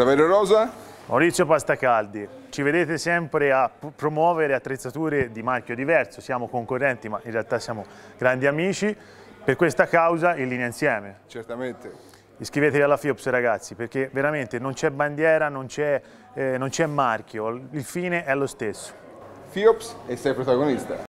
Saverio Rosa. Maurizio Pastacaldi, ci vedete sempre a promuovere attrezzature di marchio diverso, siamo concorrenti ma in realtà siamo grandi amici, per questa causa in linea insieme. Certamente. Iscrivetevi alla FIOPS ragazzi perché veramente non c'è bandiera, non c'è eh, marchio, il fine è lo stesso. FIOPS e sei protagonista.